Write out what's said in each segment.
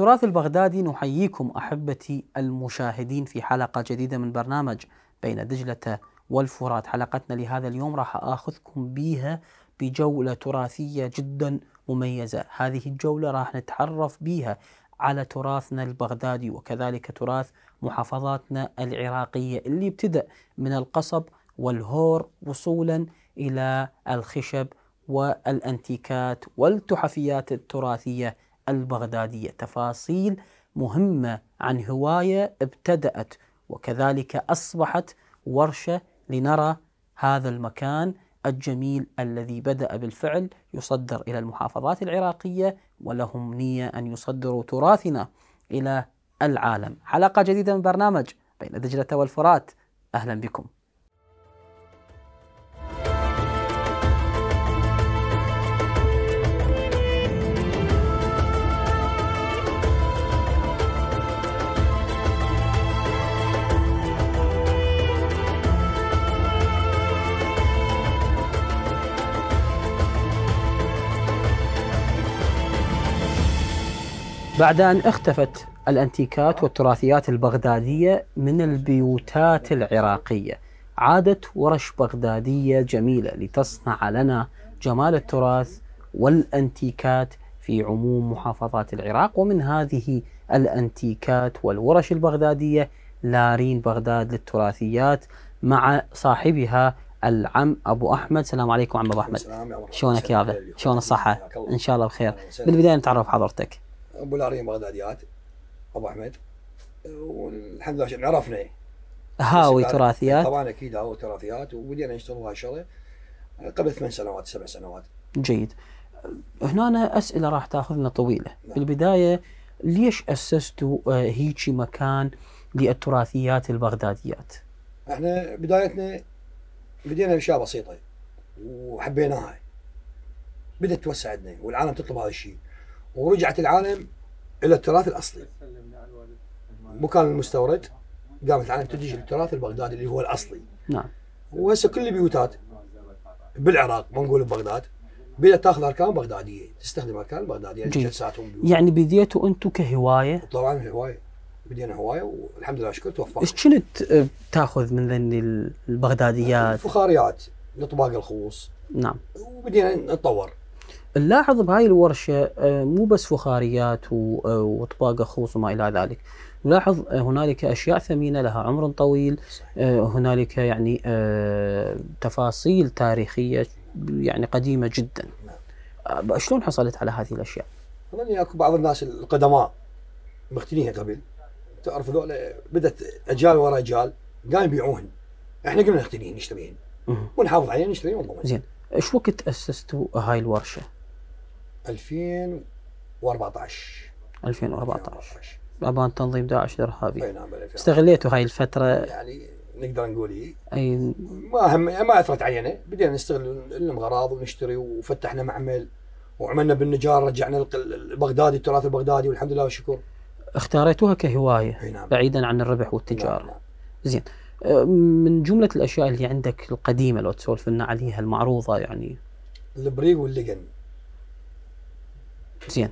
التراث البغدادي نحييكم احبتي المشاهدين في حلقه جديده من برنامج بين دجله والفرات، حلقتنا لهذا اليوم راح اخذكم بها بجوله تراثيه جدا مميزه، هذه الجوله راح نتعرف بها على تراثنا البغدادي وكذلك تراث محافظاتنا العراقيه اللي ابتدأ من القصب والهور وصولا الى الخشب والانتيكات والتحفيات التراثيه البغدادية تفاصيل مهمة عن هواية ابتدأت وكذلك أصبحت ورشة لنرى هذا المكان الجميل الذي بدأ بالفعل يصدر إلى المحافظات العراقية ولهم نية أن يصدروا تراثنا إلى العالم حلقة جديدة من برنامج بين دجلة والفرات أهلا بكم بعد أن اختفت الأنتيكات والتراثيات البغدادية من البيوتات العراقية عادت ورش بغدادية جميلة لتصنع لنا جمال التراث والأنتيكات في عموم محافظات العراق ومن هذه الأنتيكات والورش البغدادية لارين بغداد للتراثيات مع صاحبها العم ابو احمد السلام عليكم عم ابو احمد شلونك يا شلون الصحه ان شاء الله بخير بالبدايه نتعرف حضرتك ابو بولارين بغداديات ابو احمد والحمد لله عرفنا هاوي يعني تراثيات طبعا اكيد هاوي تراثيات وبدينا نشتغل الشغله قبل ثمان سنوات سبع سنوات جيد هنا أنا اسئله راح تاخذنا طويله نعم. بالبدايه ليش اسستوا آه، هيجي مكان للتراثيات البغداديات؟ احنا بدايتنا بدينا باشياء بسيطه وحبيناها بدات توسع عندنا والعالم تطلب هذا الشيء ورجعت العالم الى التراث الاصلي مكان المستورد قامت العالم تتجه للتراث نعم. البغدادي اللي هو الاصلي نعم وهسه كل البيوتات بالعراق ما نقول ببغداد بدات تاخذ اركان بغداديه تستخدم اركان بغداديه جلساتهم يعني بديتوا انتم كهوايه؟ طبعا هوايه بدينا هوايه والحمد لله شكرا توفقنا ايش كنت آه، تاخذ من ذني البغداديات؟ الفخاريات الاطباق الخوص نعم وبدينا نتطور نلاحظ بهاي الورشة آه، مو بس فخاريات آه، وأطباق خوص وما إلى ذلك نلاحظ آه، هنالك أشياء ثمينة لها عمر طويل هنالك يعني تفاصيل تاريخية يعني قديمة جدا شلون حصلت على هذه الأشياء؟ يعني اكو بعض الناس القدماء مختنيها قبل تعرف ذولا بدت اجيال ورا اجيال قاموا يبيعوهن احنا قمنا نختنيهن نشتريهن ونحافظ عليهن نشتريهن والله زين ايش وقت اسستوا هاي الورشه؟ 2014 2014 أبان تنظيم داعش الإرهابي أي نعم استغليتوا هاي الفترة يعني نقدر نقول إيه. اي ما هم ما اثرت علينا بدينا نستغل الاغراض ونشتري وفتحنا معمل وعملنا بالنجار رجعنا البغدادي التراث البغدادي والحمد لله والشكر اختاريتوها كهوايه نعم. بعيدا عن الربح والتجاره نعم. نعم. زين أه، من جمله الاشياء اللي عندك القديمه لو تسولف لنا عليها المعروضه يعني البريق واللقن زين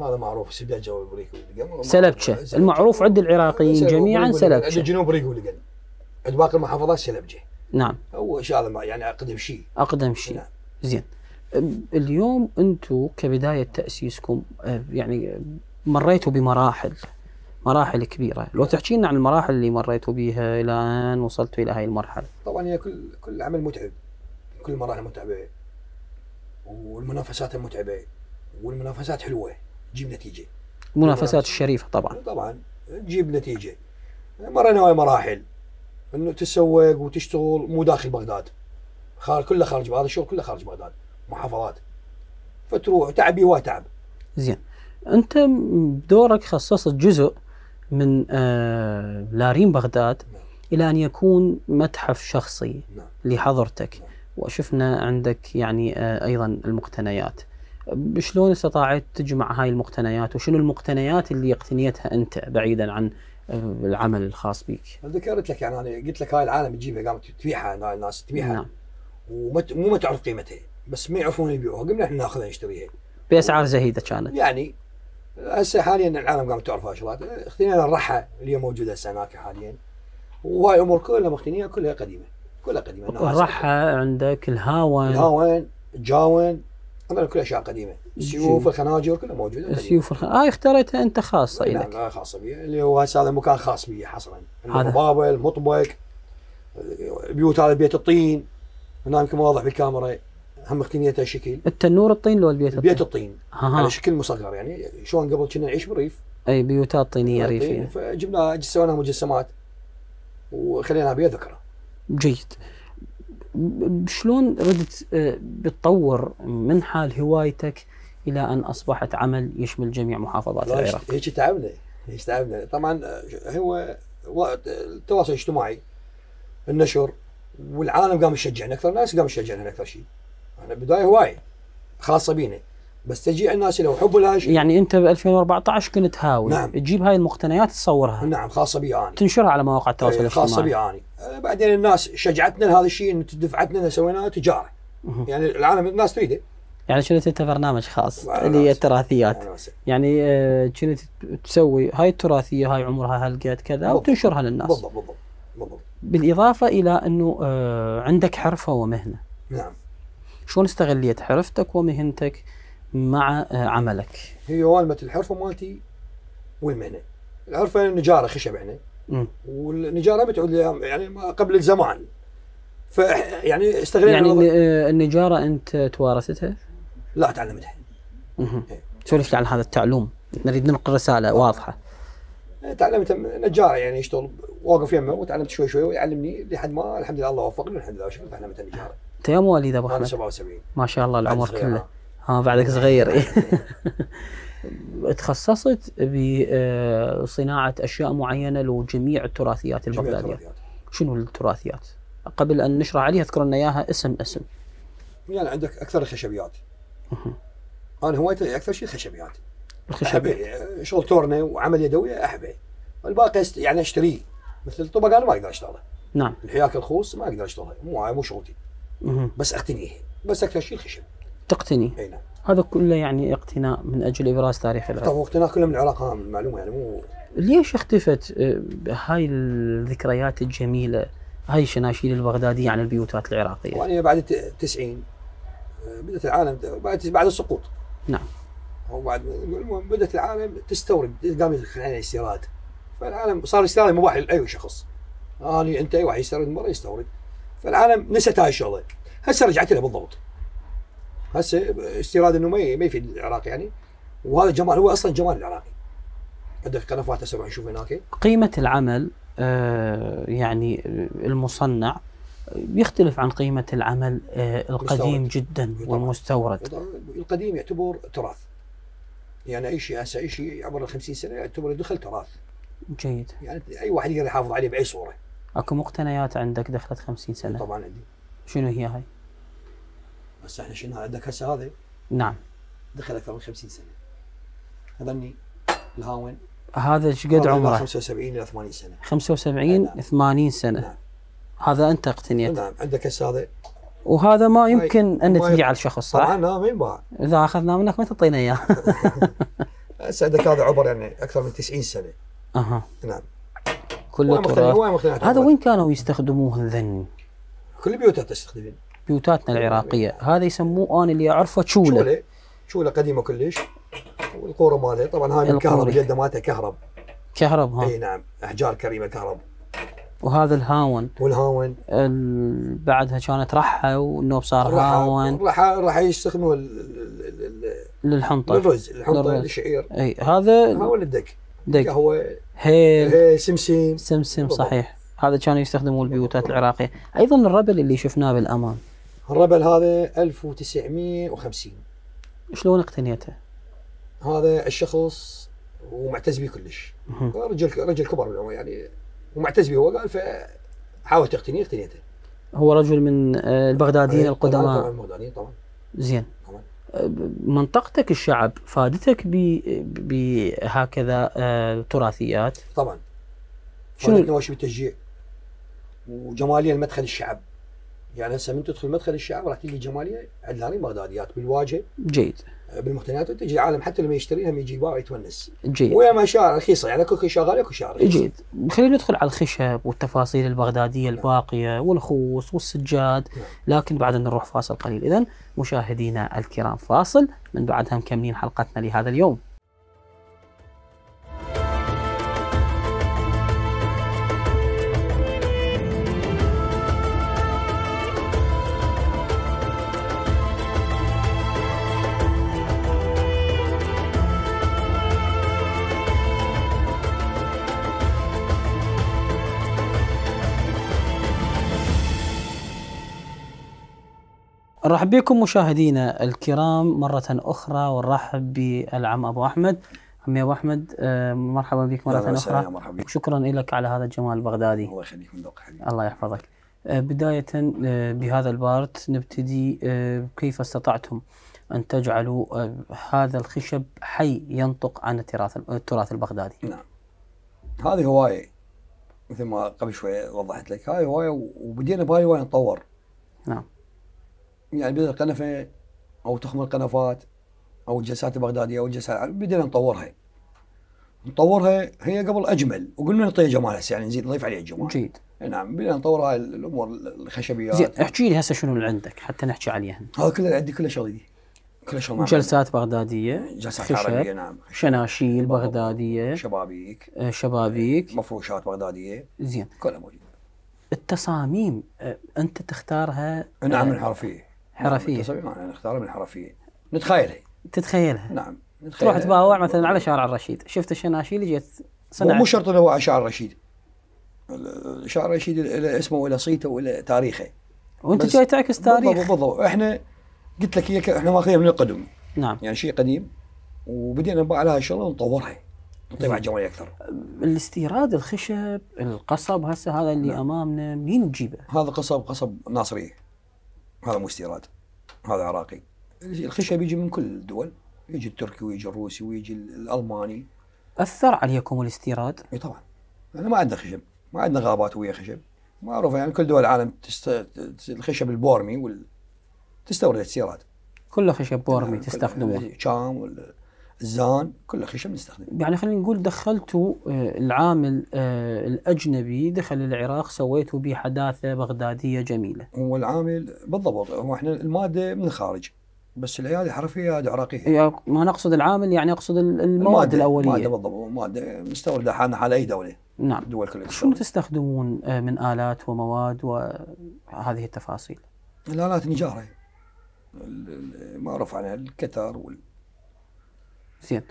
هذا معروف سبيع جواب ريكو سلبجه المعروف عند العراقيين جميعا سلبجه عند جنوب بريك لقن عند باقي المحافظات سلبجه نعم هو هذا يعني اقدم شيء اقدم شيء نعم. زين اليوم انتم كبدايه تاسيسكم أه، يعني مريتوا بمراحل مراحل كبيره لو نعم. تحكي لنا عن المراحل اللي مريتوا بها الى ان وصلتوا الى هاي المرحله طبعا هي كل كل عمل متعب كل المراحل متعبه والمنافسات متعبه والمنافسات حلوه تجيب نتيجه المنافسات الشريفه طبعا طبعا تجيب نتيجه مرينا هاي مراحل انه تسوق وتشتغل مو داخل بغداد خارج كله خارج هذا الشغل كله خارج بغداد محافظات فتروح تعبي وتعب زين انت بدورك خصصت جزء من آه لارين بغداد نعم. الى ان يكون متحف شخصي نعم. لحضرتك وشفنا عندك يعني آه ايضا المقتنيات شلون استطاعت تجمع هاي المقتنيات وشنو المقتنيات اللي اقتنيتها انت بعيدا عن آه، العمل الخاص بك؟ ذكرت لك يعني انا قلت لك هاي العالم تجيبها قامت تبيعها الناس تبيعها نعم ومو ما تعرف قيمتها بس ما يعرفون يبيعوها قمنا احنا ناخذها نشتريها باسعار زهيده كانت يعني هسه حاليا العالم قامت تعرف شغلات اختنينا الرحى اللي موجوده هسه هناك حاليا وهاي امور كلها مقتنيه كلها قديمه كلها قديمه الرحى عندك الهاون الهاون جاون عندنا كل اشياء قديمه السيوف الخناجر كلها موجوده السيوف الخ... هاي آه اختاريتها انت خاصه لك نعم آه، خاصه بي اللي هو هسه هذا مكان خاص بي حصرا البابه المطبق بيوت هذا بيت الطين هنا يمكن واضح بالكاميرا هم اختنيتها شكل التنور الطين لو البيت الطين؟ بيت الطين آه. على شكل مصغر يعني شلون قبل كنا نعيش بالريف اي بيوتات طينيه ريفيه فجبناها سويناها مجسمات وخليناها بيد ذكرى جيد شلون ردت آه، بتطور من حال هوايتك الى ان اصبحت عمل يشمل جميع محافظات العراق؟ هيك تعبنا هيك تعبنا طبعا آه، هو التواصل الاجتماعي النشر والعالم قام يشجعنا اكثر ناس قام يشجعنا اكثر شيء احنا بدايه هوايه خاصه بينا بس تجيع الناس لو حبوا لها شيء يعني انت ب 2014 كنت هاوي نعم. تجيب هاي المقتنيات تصورها نعم خاصه بي انا تنشرها على مواقع إيه، التواصل الاجتماعي خاصه بي انا إيه، بعدين الناس شجعتنا لهذا الشيء ان دفعتنا سويناه تجاره يعني العالم الناس تريده يعني شنو انت برنامج خاص اللي هي التراثيات يعني إيه، شنو آه تسوي هاي التراثيه هاي عمرها هالقد كذا وتنشرها للناس بالضبط بالضبط بالضبط بالاضافه الى انه آه عندك حرفه ومهنه نعم شلون استغليت حرفتك ومهنتك مع آه، عملك هي والمة الحرفه مالتي والمهنه الحرفه يعني نجاره خشب احنا يعني. والنجاره بتعود يعني قبل الزمان ف يعني استغلينا يعني آه، النجاره انت توارثتها؟ لا تعلمتها إيه. سولف لي عن هذا التعلوم نريد ننقل رساله واضحه إيه، تعلمت نجار يعني يشتغل واقف يمه وتعلمت شوي شوي ويعلمني لحد ما الحمد لله الله وفقني الحمد لله تعلمت النجاره. انت يا مواليد ابو احمد؟ انا 77 ما شاء الله العمر كله. ها بعدك صغير تخصصت بصناعة آه، أشياء معينة لجميع التراثيات البغدادية شنو التراثيات؟ قبل أن نشرح عليها اذكر لنا إياها اسم اسم يعني عندك أكثر الخشبيات أنا هوايتي أكثر شيء خشبيات الخشبيات شغل تورنة وعمل يدوي أحبه الباقي يعني أشتريه مثل الطبق أنا ما أقدر أشتغله نعم الحياك الخوص ما أقدر أشتغله مو مو شغلتي بس أقتنيه بس أكثر شيء الخشب تقتني اي نعم هذا كله يعني اقتناء من اجل ابراز تاريخ العراق طب اقتناء كله من العراق هام معلومه يعني مو ليش اختفت آه، هاي الذكريات الجميله هاي الشناشيل البغداديه عن البيوتات العراقيه؟ يعني بعد التسعين آه، بدات العالم بعد بعد السقوط نعم هو بعد المهم بدات العالم تستورد قام خلينا استيراد فالعالم صار الاستيراد مباح لاي شخص آه، اني آه انت اي واحد يستورد مره يستورد فالعالم نسيت هاي الشغله هسه رجعت لها بالضبط هسه استيراد انه ما يفيد العراق يعني وهذا جمال هو اصلا جمال العراقي عندك قنفات هسه راح نشوف هناك قيمه العمل آه، يعني المصنع يختلف عن قيمة العمل آه، القديم مستورد. جدا والمستورد القديم يعتبر تراث يعني أي شيء هسه أي شيء عبر 50 سنة يعتبر دخل تراث جيد يعني أي واحد يقدر يحافظ عليه بأي صورة اكو مقتنيات عندك دخلت 50 سنة طبعا عندي شنو هي هاي؟ بس احنا شنو عندك هسه هذا نعم دخل اكثر من 50 سنه اظني الهاون هذا ايش قد عمره؟ 75 الى 80 سنه 75 نعم. 80 سنه نعم. هذا انت اقتنيت نعم عندك هسه هذا وهذا ما يمكن ان تبيع على الشخص صح؟ طبعا نعم، إيه، ما ينباع اذا اخذناه منك ما تعطينا اياه هسه عندك هذا عمر يعني اكثر من 90 سنه اها نعم كله تراب هذا وين كانوا يستخدموه ذن؟ كل بيوتها تستخدمين بيوتاتنا العراقيه هذا يسموه انا اللي اعرفه تشوله تشوله قديمه كلش والقوره مالها طبعا هاي من كهرب جده مالته كهرب كهرب ها اي نعم احجار كريمه كهرب وهذا الهاون والهاون بعدها كانت رحه والنوب صار رحة هاون رحه رحه يستخدموا للحنطه للرز الحنطه للشعير اي هذا هاون الدك دق هو هيل هي سمسم سمسم صحيح هذا كانوا يستخدموا البيوتات العراقيه ايضا الربل اللي شفناه بالامام الربل هذا 1950 شلون اقتنيته؟ هذا الشخص ومعتز به كلش رجل رجل كبر بالعمر يعني ومعتز به هو قال فحاولت اقتنيه اقتنيته هو رجل من آه، البغداديين إيه، القدماء طبعا البغداديين طبعا زين آه، منطقتك الشعب فادتك بهكذا آه، تراثيات؟ طبعا شنو نواشي بالتشجيع وجماليه المدخل الشعب يعني هسه من تدخل مدخل الشعب راح تجي جماليه عدلاني بغداديات بالواجهه جيد آه، بالمقتنيات وتجي العالم حتى لما يشتريها يجي يباع يتونس جيد ويا شعر رخيصه يعني اكو خشا غالي اكو شعر جيد خلينا ندخل على الخشب والتفاصيل البغداديه نعم. الباقيه والخوص والسجاد نعم. لكن بعد نروح فاصل قليل اذا مشاهدينا الكرام فاصل من بعدها مكملين حلقتنا لهذا اليوم نرحب بكم مشاهدينا الكرام مرة أخرى ونرحب بالعم أبو أحمد عمي أبو أحمد آه، مرحبا بك مرة أخرى مرحبا بك. شكرا لك على هذا الجمال البغدادي الله يخليك من دوق حبيبي الله يحفظك آه، بداية آه، بهذا البارت نبتدي كيف استطعتم أن تجعلوا هذا الخشب حي ينطق عن التراث التراث البغدادي نعم هذه هواية مثل ما قبل شوي وضحت لك هاي هواية وبدينا بهاي هواية نطور نعم يعني بدل القنفه او تخمر القنفات او الجلسات البغداديه او الجلسات يعني بدينا نطورها نطورها هي قبل اجمل وقلنا نعطيها هسه يعني نزيد نضيف عليها جمال جيد نعم بدينا نطور هاي الامور الخشبيات زين احكي لي هسه شنو اللي عندك حتى نحكي عليها هذا كله عندي كله شغلي كله شغل جلسات بغداديه جلسات عربيه نعم شناشيل بغداديه شبابيك آه، شبابيك مفروشات بغداديه زين كلها موجودة التصاميم آه، انت تختارها نعم الحرفيه آه، نعم، حرفيه يعني نختارها من الحرفيه نتخيلها تتخيلها نعم نتخيلها. تروح تباوع مثلا على شارع الرشيد شفت الشناشيل جت صنعت مو شرط انه هو على شارع الرشيد شارع الرشيد له اسمه وله صيته وله تاريخه وانت جاي تعكس تاريخ بالضبط بالضبط احنا قلت لك هي احنا ماخذينها من القدم نعم يعني شيء قديم وبدينا نباع لها الشغله ونطورها بعد جماليه اكثر الاستيراد الخشب القصب هسه هذا اللي نعم. امامنا مين تجيبه؟ هذا قصب قصب ناصريه هذا مو استيراد هذا عراقي الخشب يجي من كل الدول يجي التركي ويجي الروسي ويجي الالماني اثر عليكم الاستيراد؟ اي طبعا احنا ما عندنا خشب ما عندنا غابات ويا خشب معروفه يعني كل دول العالم تست... الخشب البورمي وال... تستورد استيراد كله خشب بورمي تستخدمه شام وال... زان كل خشب نستخدمه يعني خلينا نقول دخلتوا آه، العامل آه، الاجنبي دخل العراق سويتوا به حداثه بغداديه جميله هو العامل بالضبط هو احنا الماده من الخارج بس العياده حرفيه عراقيه يعني ما نقصد العامل يعني اقصد المواد الاوليه الماده بالضبط ماده مستورده حالنا على اي دوله نعم دول كلها شنو تستخدمون آه، من الات ومواد وهذه التفاصيل؟ الالات نجاره معروف عنها الكتر وال زين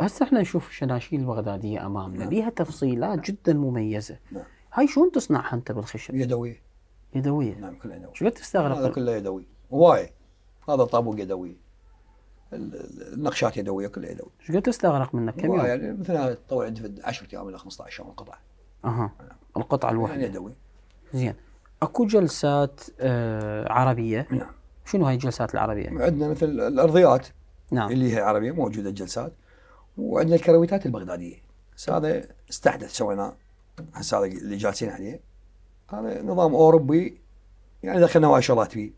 هسه احنا نشوف الشناشيل البغداديه امامنا نعم. بيها تفصيلات جدا مميزه نعم. هاي شلون تصنعها انت بالخشب؟ يدويه يدويه نعم كلها يدويه شو تستغرق؟ هذا كله يدوي هواي هذا طابوق يدوي النقشات يدويه كلها يدويه شو قد تستغرق منك كم يوم؟ يعني مثل تطول عندي 10 ايام الى 15 يوم القطعه اها القطعه الواحده يعني يدوي زين اكو جلسات آه عربيه نعم شنو هاي الجلسات العربيه؟ عندنا مثل الارضيات نعم اللي هي عربيه موجوده الجلسات وعندنا الكرويتات البغداديه بس هذا استحدث سويناه هسه هذا اللي جالسين عليه هذا نظام اوروبي يعني دخلنا وايد شغلات فيه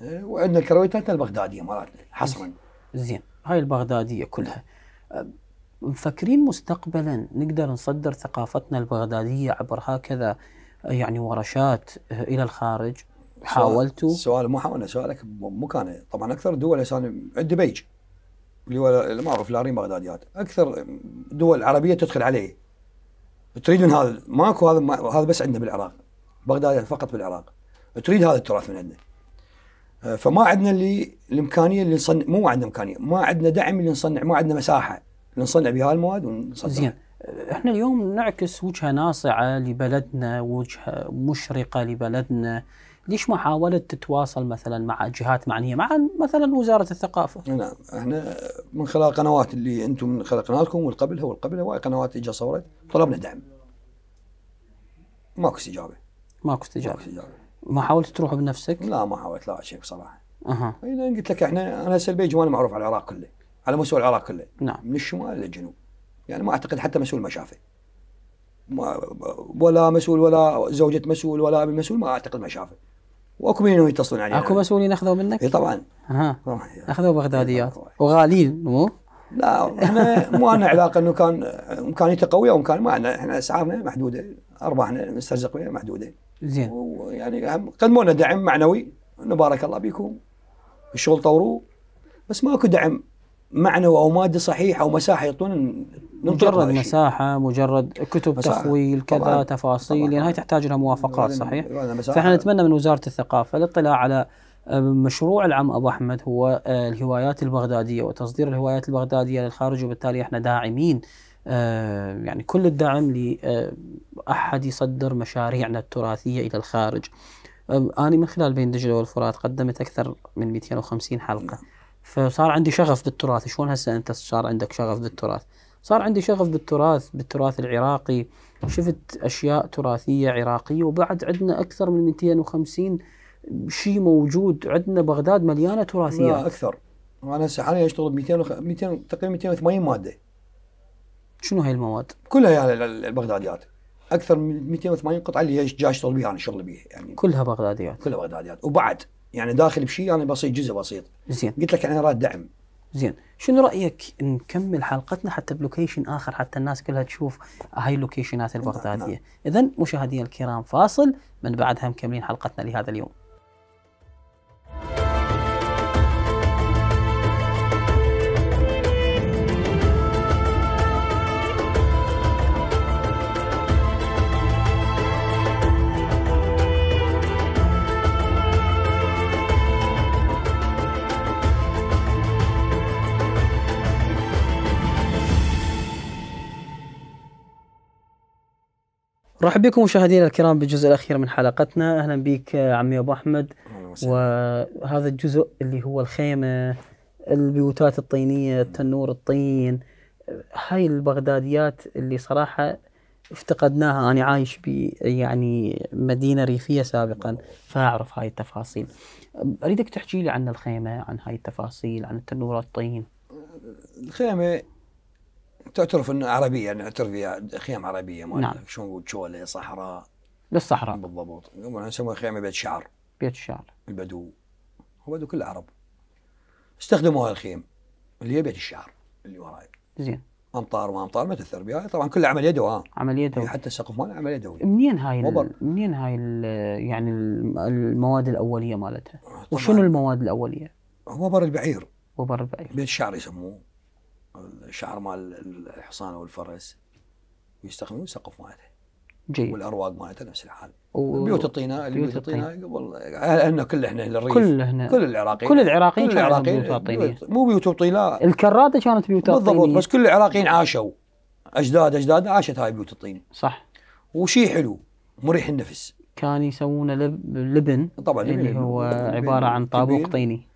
إيه، وعندنا الكرويتات البغداديه مرات حصرا زين هاي البغداديه كلها مفكرين مستقبلا نقدر نصدر ثقافتنا البغداديه عبر هكذا يعني ورشات الى الخارج حاولتوا؟ سؤال مو حاولنا سؤالك مو كان طبعا اكثر دول عند دبيج اللي هو المعروف لارين بغداديات اكثر دول عربيه تدخل عليه تريد من هذا ماكو هذا ما هذا بس عندنا بالعراق بغداد يعني فقط بالعراق تريد هذا التراث من عندنا آه، فما عندنا اللي الامكانيه اللي نصنع مو عندنا امكانيه ما عندنا دعم اللي نصنع ما عندنا مساحه اللي نصنع بها المواد ونصنع زين احنا اليوم نعكس وجهه ناصعه لبلدنا وجهه مشرقه لبلدنا ليش محاولة تتواصل مثلا مع جهات معنية مع مثلا وزارة الثقافة نعم احنا من خلال قنوات اللي انتم من خلال قنواتكم والقبلها والقبلها قنوات اجا صورت طلبنا دعم ماكو استجابة ماكو استجابة ماكو استجابة ما حاولت تروح بنفسك؟ لا ما حاولت لا شيء بصراحة اها قلت لك احنا انا هسه البيج وانا معروف على العراق كله على مستوى العراق كله نعم من الشمال للجنوب يعني ما اعتقد حتى مسؤول ما شافه ولا مسؤول ولا زوجة مسؤول ولا ابن مسؤول ما اعتقد ما شافه واكو من يتصلون علينا اكو مسؤولين اخذوا منك؟ اي طبعا اها اخذوا بغداديات وغاليين مو؟ لا احنا مو لنا علاقه انه كان امكانيته قويه او وامكان ما عندنا احنا اسعارنا محدوده ارباحنا نسترزق بها محدوده زين ويعني قدموا لنا دعم معنوي انه بارك الله بكم الشغل طوروه بس ماكو دعم معنوي او مادي صحيح او مساحه يعطون مجرد مساحة مجرد كتب مساحة. تخويل كذا طبعاً. تفاصيل طبعاً. يعني هاي تحتاج لها موافقات صحيح فاحنا نتمنى من وزارة الثقافة الاطلاع على آه، مشروع العم ابو احمد هو آه، الهوايات البغداديه وتصدير الهوايات البغداديه للخارج وبالتالي احنا داعمين آه، يعني كل الدعم لاحد يصدر مشاريعنا التراثيه الى الخارج. انا من خلال بين دجله والفرات قدمت اكثر من 250 حلقه فصار عندي شغف بالتراث شلون هسه انت صار عندك شغف بالتراث؟ صار عندي شغف بالتراث بالتراث العراقي شفت أشياء تراثية عراقية وبعد عندنا أكثر من 250 شيء موجود عندنا بغداد مليانة تراثيه لا أكثر انا حاليا أشتغل ب 200 200 تقريبا 280 مادة شنو هاي المواد؟ كلها يعني البغداديات اكثر من 280 قطعه اللي جاي اشتغل بيها انا شغل بيها يعني كلها بغداديات كلها بغداديات وبعد يعني داخل بشيء انا يعني بسيط جزء بسيط زين قلت لك يعني انا راد دعم زين شنو رايك نكمل حلقتنا حتى بلوكيشن اخر حتى الناس كلها تشوف هاي اللوكيشنات البغداديه نعم، نعم. اذا مشاهدينا الكرام فاصل من بعدها مكملين حلقتنا لهذا اليوم مرحبا بكم مشاهدينا الكرام بالجزء الاخير من حلقتنا اهلا بك آه، عمي ابو احمد وهذا الجزء اللي هو الخيمه البيوتات الطينيه التنور الطين هاي البغداديات اللي صراحه افتقدناها انا عايش ب يعني مدينه ريفيه سابقا فاعرف هاي التفاصيل اريدك تحكي لي عن الخيمه عن هاي التفاصيل عن التنور الطين الخيمه تعترف انه عربيه يعني اعترف فيها خيام عربيه ما نعم. شو نقول شوله صحراء للصحراء بالضبط يسمونها نسموها خيام بيت شعر بيت الشعر البدو هو بدو كل عرب استخدموا هالخيم اللي هي بيت الشعر اللي وراي زين امطار ما امطار ما تاثر بها طبعا كل عمل يدوي عمل يدوي يعني حتى السقف ماله عمل يدوي منين هاي وبر. منين هاي يعني المواد الاوليه مالتها وشنو المواد الاوليه؟ وبر البعير وبر البعير بيت الشعر يسموه الشعر مال الحصان او الفرس ويستخدمون سقف مالته جيد والارواق مالته نفس الحال و... بيوت الطينه بيوت الطينه قبل احنا كل احنا للريف كل احنا كل العراقيين كل العراقيين كل العراقيين بيوت الطينيه مو بيوت الطينه الكراده كانت بيوت الطينيه بالضبط بس كل العراقيين عاشوا اجداد اجداد عاشت هاي بيوت الطينه صح وشيء حلو مريح النفس كان يسوونه لبن طبعا اللي يعني هو لبن. عباره عن طابوق طيني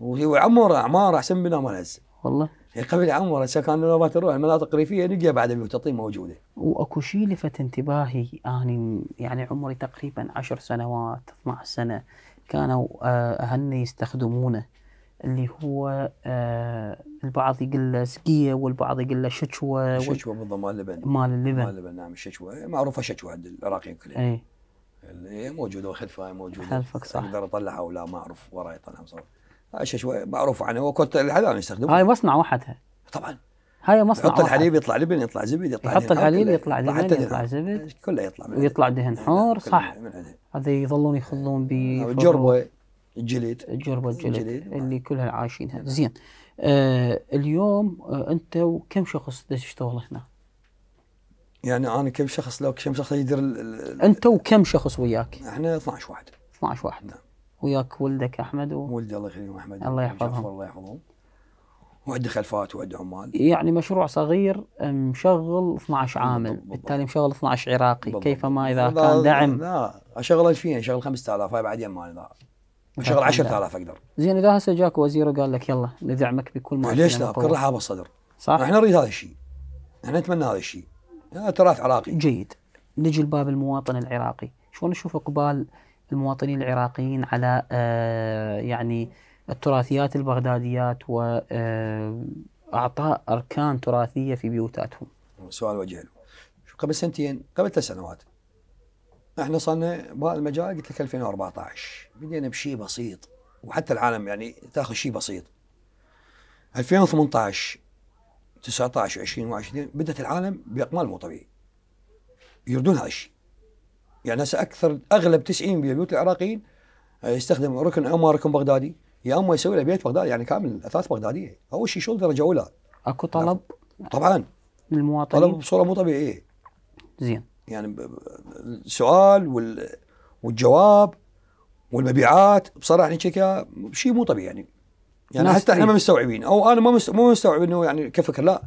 وهو عمر اعمار احسن منه ما والله هي عمر عمورة سكان نوبات الروح المناطق الريفية نجي بعد المتطين موجودة واكو شيء لفت انتباهي اني يعني عمري تقريبا 10 سنوات 12 سنة كانوا آه، اهلنا يستخدمونه اللي هو آه، البعض يقول له سقيه والبعض يقول له شكوى شكوه بالضبط مال اللبن مال اللبن مال اللبن نعم الشكوى معروفه شكوه عند العراقيين كلهم اي موجوده وخلفها موجوده خلفك صح اقدر اطلعها ولا ما اعرف وراي طلع مصور هاي شوي معروف عنه هو كرة الحلال يستخدموها هاي مصنع وحدها طبعا هاي مصنع يحط الحليب يطلع لبن يطلع زبد يطلع يحط الحليب يطلع لبن يطلع زبد كله يطلع من ويطلع دهن حور صح هذا يظلون يخضون ب الجربه آه، الجليد الجربه الجليد, الجليد اللي كلها عايشينها زين آه اليوم آه انت وكم شخص تشتغل هنا؟ يعني انا كم شخص لو كم شخص يدير انت وكم شخص وياك؟ احنا 12 واحد 12 واحد نعم وياك ولدك احمد و... ولدي الله يخليهم احمد الله يحفظهم الله يحفظهم وعنده خلفات وعنده عمال يعني مشروع صغير مشغل 12 عامل بالضبط بالتالي مشغل 12 عراقي بالضبط. ما اذا بالضبط. كان دعم لا اشغل 2000 اشغل 5000 هاي بعدين ما لا اشغل 10000 اقدر زين اذا هسه جاك وزير وقال لك يلا ندعمك بكل ما ليش لا بكل رحابه الصدر صح احنا نريد هذا الشيء احنا نتمنى هذا الشيء تراث عراقي جيد نجي لباب المواطن العراقي شلون نشوف اقبال المواطنين العراقيين على آه، يعني التراثيات البغداديات واعطاء آه، اركان تراثيه في بيوتاتهم. سؤال وجه له. قبل سنتين قبل ثلاث سنوات احنا صرنا بهذا المجال قلت لك 2014 بدينا بشيء بسيط وحتى العالم يعني تاخذ شيء بسيط 2018 19 20 21 بدات العالم باقمال مو طبيعي يردون هذا الشيء يعني هسه اكثر اغلب 90% بيوت العراقيين آه، يستخدم ركن اما ركن بغدادي يا اما يسوي له بيت بغدادي يعني كامل اثاث بغداديه اول شيء شو درجه اولى اكو طلب طبعا من المواطنين طلب بصوره مو طبيعيه زين يعني السؤال وال... والجواب والمبيعات بصراحه يعني شيء مو طبيعي يعني يعني حتى احنا ما مستوعبين او انا ما مو مستوعب انه يعني كفكر لا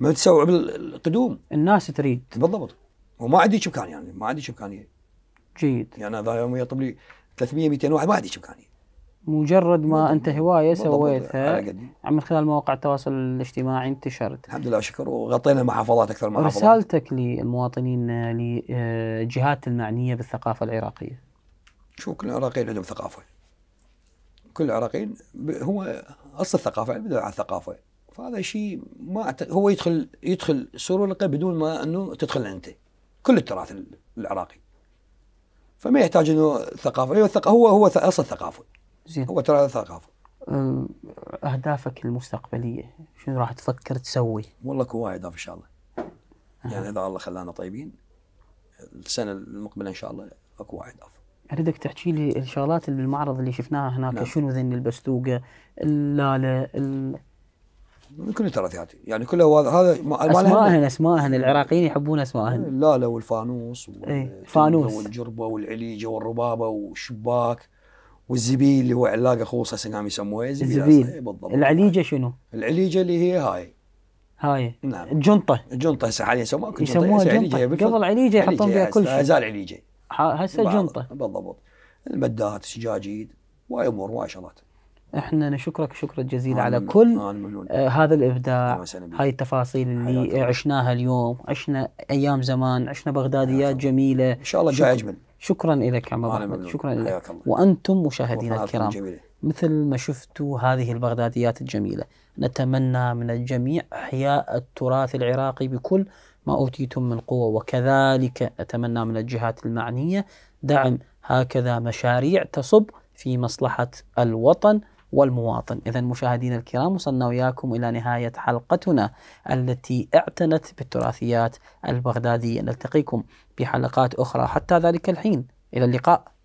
ما تسوي القدوم الناس تريد بالضبط وما عندي امكانيه يعني ما عندي امكانيه جيد يعني هذا يوم يطلب لي 300 200 واحد ما عندي امكانيه مجرد ما انت هوايه سويتها من خلال مواقع التواصل الاجتماعي انتشرت الحمد لله شكر وغطينا المحافظات اكثر من رسالتك للمواطنين للجهات آه، المعنيه بالثقافه العراقيه شوف كل العراقيين عندهم ثقافه كل العراقيين هو اصل الثقافه يعني بدا على الثقافه فهذا شيء ما هو يدخل يدخل سوق بدون ما انه تدخل انت كل التراث العراقي فما يحتاج انه ثقافه أيوة، هو هو اصل ثقافه زين هو تراث ثقافه اهدافك المستقبليه شنو راح تفكر تسوي؟ والله اكو وايد ان شاء الله يعني اذا الله خلانا طيبين السنه المقبله ان شاء الله اكو وايد اريدك تحكي لي الشغلات اللي بالمعرض اللي شفناها هناك نعم. شنو ذن البستوقه اللاله من كل التراثيات يعني كله هذا هذا اسمائهن اسمائهن العراقيين يحبون اسمائهن لا والفانوس إيه، والفانوس والجربه والعليجه والربابه والشباك والزبيل اللي هو علاقه خوصه هسه قام يسموه الزبيل إيه، بالضبط العليجه شنو؟ العليجه اللي هي هاي هاي نعم الجنطه الجنطه هسه حاليا يسموها كل يسموها جنطه قبل عليجه يحطون فيها كل شيء زال عليجه هسه جنطه بالضبط المدات السجاجيد واي امور واي شغلات احنا نشكرك شكرا جزيلا على كل آه هذا الابداع هاي التفاصيل اللي عشناها اليوم عشنا ايام زمان عشنا بغداديات جميله ان شاء الله جاي اجمل شكرا لك عمر احمد شكرا لك وانتم مشاهدينا الكرام جميلة. مثل ما شفتوا هذه البغداديات الجميله نتمنى من الجميع احياء التراث العراقي بكل ما اوتيتم من قوه وكذلك اتمنى من الجهات المعنيه دعم هكذا مشاريع تصب في مصلحه الوطن والمواطن إذا مشاهدينا الكرام وصلنا وياكم إلى نهاية حلقتنا التي اعتنت بالتراثيات البغدادية نلتقيكم بحلقات أخرى حتى ذلك الحين إلى اللقاء